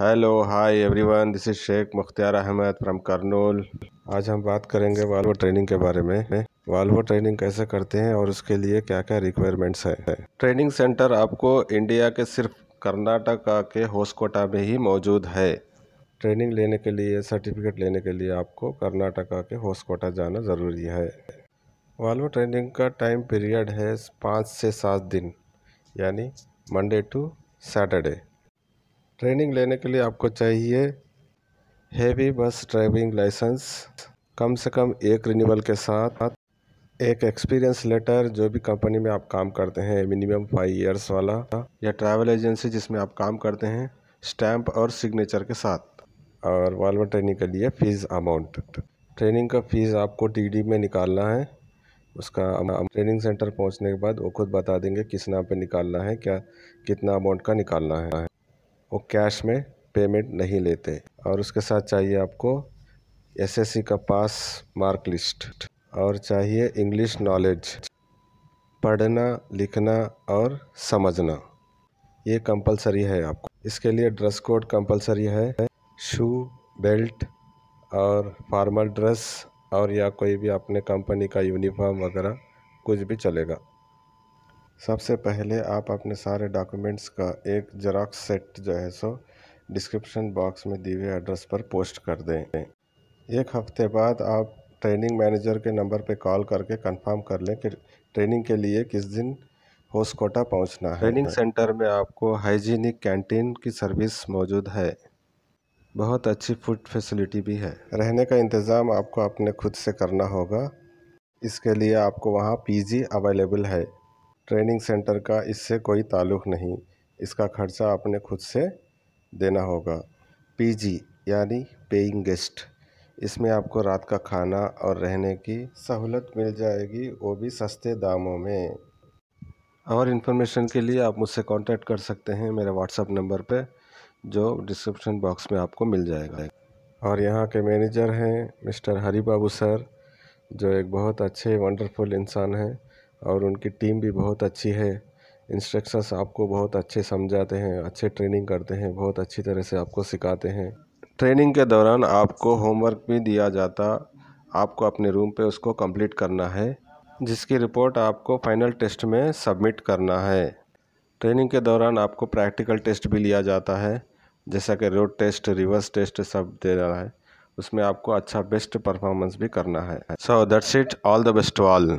hello hi everyone this is Shaikh Mukhtiyar Ahmed from Kurnool आज हम बात करेंगे वाल्वो ट्रेनिंग के बारे में वाल्वो ट्रेनिंग कैसे करते हैं और उसके लिए क्या क्या रिक्वायरमेंट्स हैं ट्रेनिंग सेंटर आपको इंडिया के सिर्फ कर्नाटका के होस्कोटा में ही मौजूद है ट्रेनिंग लेने के लिए सर्टिफिकेट लेने के लिए आपको कर्नाटका के होस्कोटा जाना ज़रूरी है वाल्वो ट्रेनिंग का टाइम पीरियड है पाँच से सात दिन यानी मंडे टू सैटरडे ट्रेनिंग लेने के लिए आपको चाहिए हैवी बस ड्राइविंग लाइसेंस कम से कम एक रिन्यूअल के साथ एक एक्सपीरियंस लेटर जो भी कंपनी में आप काम करते हैं मिनिमम फाइव इयर्स वाला या ट्रैवल एजेंसी जिसमें आप काम करते हैं स्टैम्प और सिग्नेचर के साथ और वालवर ट्रेनिंग के लिए फ़ीस अमाउंट ट्रेनिंग का फ़ीस आपको टी में निकालना है उसका ट्रेनिंग सेंटर पहुंचने के बाद वो खुद बता देंगे किस नाम पे निकालना है क्या कितना अमाउंट का निकालना है वो कैश में पेमेंट नहीं लेते और उसके साथ चाहिए आपको एसएससी का पास मार्क लिस्ट और चाहिए इंग्लिश नॉलेज पढ़ना लिखना और समझना ये कंपलसरी है आपको इसके लिए ड्रेस कोड कंपलसरी है शू बेल्ट और फार्मल ड्रेस और या कोई भी अपने कंपनी का यूनिफॉर्म वगैरह कुछ भी चलेगा सबसे पहले आप अपने सारे डॉक्यूमेंट्स का एक जेराक्स सेट जो है सो डिस्क्रिप्शन बॉक्स में दिए हुए एड्रेस पर पोस्ट कर दें एक हफ्ते बाद आप ट्रेनिंग मैनेजर के नंबर पे कॉल करके कंफर्म कर लें कि ट्रेनिंग के लिए किस दिन होस्कोटा पहुंचना है ट्रेनिंग सेंटर में आपको हाइजीनिक कैंटीन की सर्विस मौजूद है बहुत अच्छी फूड फैसिलिटी भी है रहने का इंतज़ाम आपको अपने खुद से करना होगा इसके लिए आपको वहाँ पीजी अवेलेबल है ट्रेनिंग सेंटर का इससे कोई ताल्लुक़ नहीं इसका खर्चा आपने खुद से देना होगा पीजी यानी पेइंग गेस्ट इसमें आपको रात का खाना और रहने की सहूलत मिल जाएगी वो भी सस्ते दामों में और इन्फॉर्मेशन के लिए आप मुझसे कांटेक्ट कर सकते हैं मेरे व्हाट्सअप नंबर पे जो डिस्क्रिप्शन बॉक्स में आपको मिल जाएगा और यहाँ के मैनेजर हैं मिस्टर हरी बाबू सर जो एक बहुत अच्छे वंडरफुल इंसान हैं और उनकी टीम भी बहुत अच्छी है इंस्ट्रक्शंस आपको बहुत अच्छे समझाते हैं अच्छे ट्रेनिंग करते हैं बहुत अच्छी तरह से आपको सिखाते हैं ट्रेनिंग के दौरान आपको होमवर्क भी दिया जाता आपको अपने रूम पे उसको कंप्लीट करना है जिसकी रिपोर्ट आपको फाइनल टेस्ट में सबमिट करना है ट्रेनिंग के दौरान आपको प्रैक्टिकल टेस्ट भी लिया जाता है जैसा कि रोड टेस्ट रिवर्स टेस्ट सब दे रहा है उसमें आपको अच्छा बेस्ट परफॉर्मेंस भी करना है so that's it all the best all